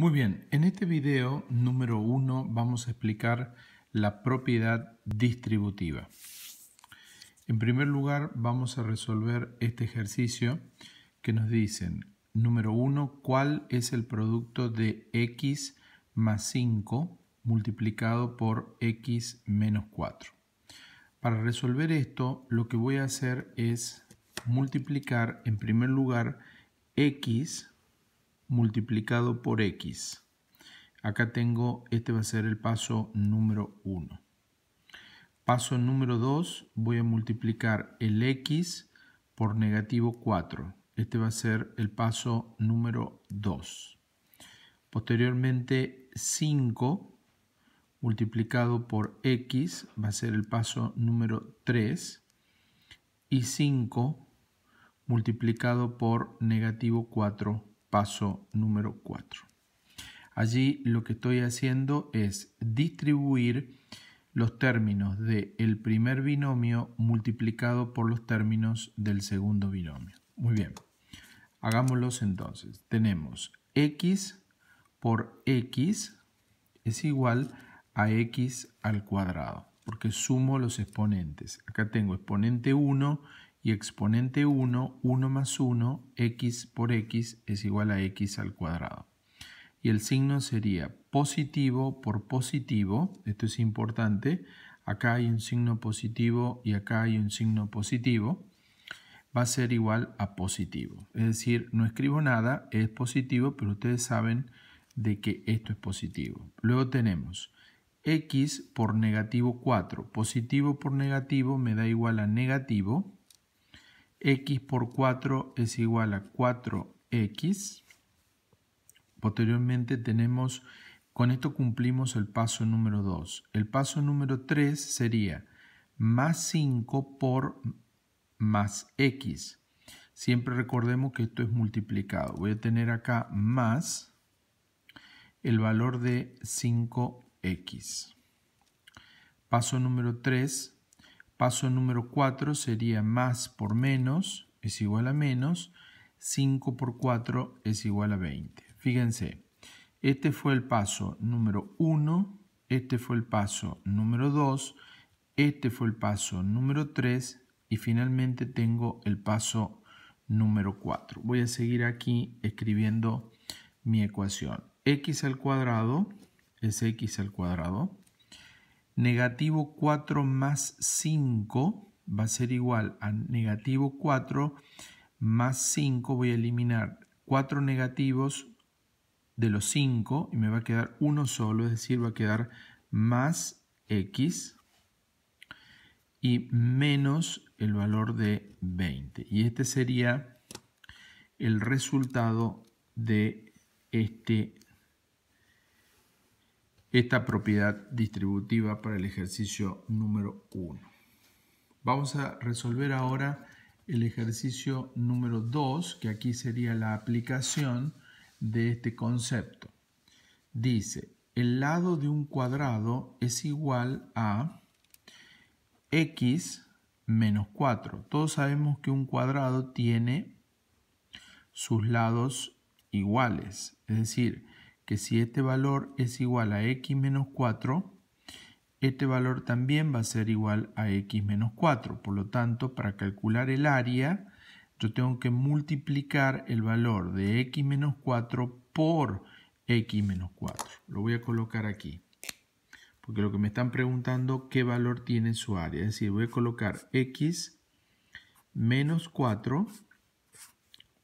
Muy bien, en este video número 1 vamos a explicar la propiedad distributiva. En primer lugar vamos a resolver este ejercicio que nos dicen, número 1, cuál es el producto de x más 5 multiplicado por x menos 4. Para resolver esto, lo que voy a hacer es multiplicar en primer lugar x multiplicado por x. Acá tengo, este va a ser el paso número 1. Paso número 2, voy a multiplicar el x por negativo 4. Este va a ser el paso número 2. Posteriormente 5 multiplicado por x va a ser el paso número 3 y 5 multiplicado por negativo 4 paso número 4. Allí lo que estoy haciendo es distribuir los términos del primer binomio multiplicado por los términos del segundo binomio. Muy bien, hagámoslos entonces. Tenemos x por x es igual a x al cuadrado, porque sumo los exponentes. Acá tengo exponente 1 y exponente 1, 1 más 1, x por x es igual a x al cuadrado. Y el signo sería positivo por positivo, esto es importante, acá hay un signo positivo y acá hay un signo positivo, va a ser igual a positivo. Es decir, no escribo nada, es positivo, pero ustedes saben de que esto es positivo. Luego tenemos x por negativo 4. Positivo por negativo me da igual a negativo x por 4 es igual a 4x. Posteriormente tenemos, con esto cumplimos el paso número 2. El paso número 3 sería más 5 por más x. Siempre recordemos que esto es multiplicado. Voy a tener acá más el valor de 5x. Paso número 3, Paso número 4 sería más por menos es igual a menos. 5 por 4 es igual a 20. Fíjense, este fue el paso número 1, este fue el paso número 2, este fue el paso número 3 y finalmente tengo el paso número 4. Voy a seguir aquí escribiendo mi ecuación. x al cuadrado es x al cuadrado negativo 4 más 5 va a ser igual a negativo 4 más 5. Voy a eliminar 4 negativos de los 5 y me va a quedar uno solo, es decir, va a quedar más x y menos el valor de 20. Y este sería el resultado de este esta propiedad distributiva para el ejercicio número 1. Vamos a resolver ahora el ejercicio número 2, que aquí sería la aplicación de este concepto. Dice, el lado de un cuadrado es igual a x menos 4. Todos sabemos que un cuadrado tiene sus lados iguales, es decir, que si este valor es igual a x menos 4, este valor también va a ser igual a x menos 4. Por lo tanto, para calcular el área, yo tengo que multiplicar el valor de x menos 4 por x menos 4. Lo voy a colocar aquí. Porque lo que me están preguntando, ¿qué valor tiene su área? Es decir, voy a colocar x menos 4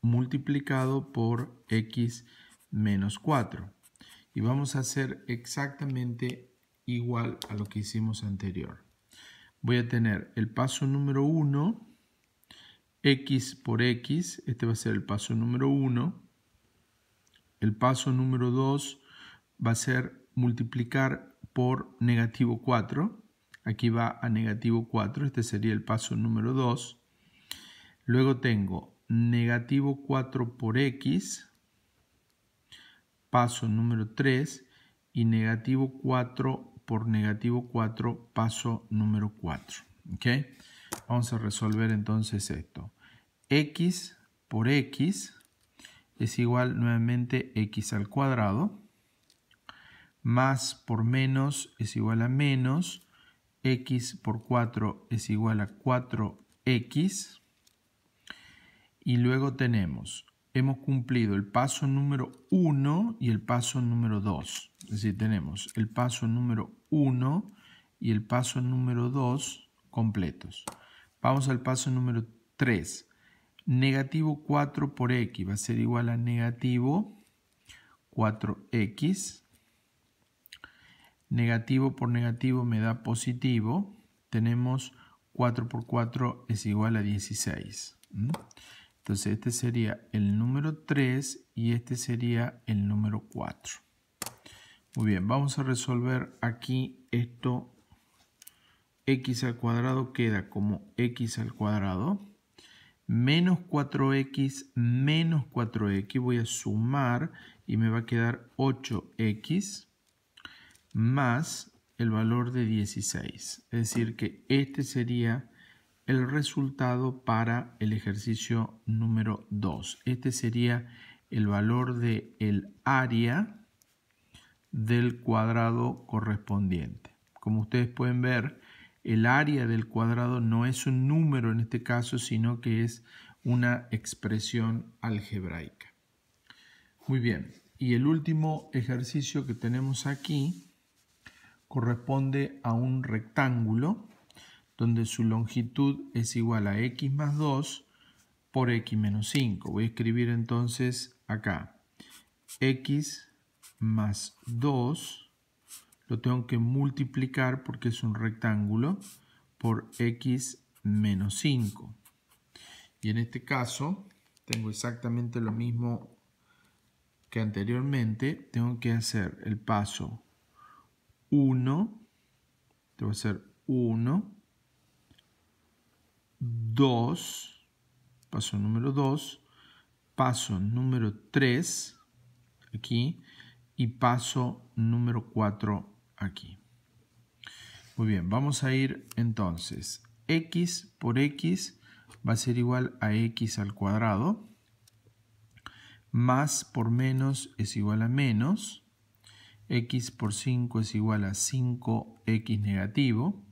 multiplicado por x menos 4 y vamos a hacer exactamente igual a lo que hicimos anterior. Voy a tener el paso número 1, x por x, este va a ser el paso número 1. El paso número 2 va a ser multiplicar por negativo 4. Aquí va a negativo 4, este sería el paso número 2. Luego tengo negativo 4 por x, paso número 3 y negativo 4 por negativo 4, paso número 4. ¿ok? Vamos a resolver entonces esto. X por X es igual nuevamente X al cuadrado. Más por menos es igual a menos. X por 4 es igual a 4X. Y luego tenemos hemos cumplido el paso número 1 y el paso número 2. Es decir, tenemos el paso número 1 y el paso número 2 completos. Vamos al paso número 3. Negativo 4 por x va a ser igual a negativo 4x. Negativo por negativo me da positivo. Tenemos 4 por 4 es igual a 16. Entonces este sería el número 3 y este sería el número 4. Muy bien, vamos a resolver aquí esto. x al cuadrado queda como x al cuadrado. Menos 4x menos 4x. Voy a sumar y me va a quedar 8x más el valor de 16. Es decir que este sería el resultado para el ejercicio número 2. Este sería el valor del el área del cuadrado correspondiente. Como ustedes pueden ver, el área del cuadrado no es un número en este caso, sino que es una expresión algebraica. Muy bien, y el último ejercicio que tenemos aquí corresponde a un rectángulo donde su longitud es igual a x más 2 por x menos 5. Voy a escribir entonces acá x más 2, lo tengo que multiplicar porque es un rectángulo, por x menos 5. Y en este caso tengo exactamente lo mismo que anteriormente, tengo que hacer el paso 1, que hacer 1, 2, paso número 2, paso número 3 aquí y paso número 4 aquí. Muy bien, vamos a ir entonces. X por X va a ser igual a X al cuadrado. Más por menos es igual a menos. X por 5 es igual a 5X negativo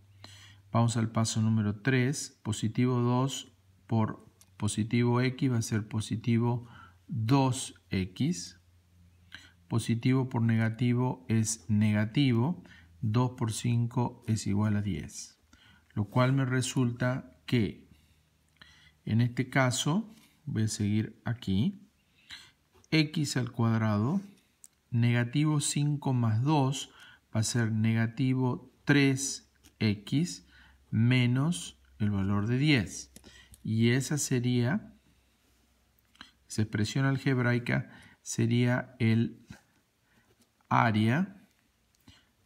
Vamos al paso número 3. Positivo 2 por positivo x va a ser positivo 2x. Positivo por negativo es negativo. 2 por 5 es igual a 10. Lo cual me resulta que en este caso, voy a seguir aquí, x al cuadrado, negativo 5 más 2 va a ser negativo 3x menos el valor de 10. Y esa sería, esa expresión algebraica sería el área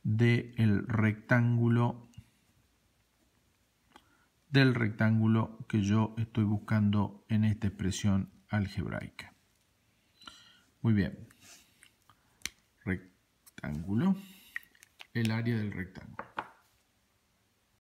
del el rectángulo del rectángulo que yo estoy buscando en esta expresión algebraica. Muy bien. Rectángulo. El área del rectángulo.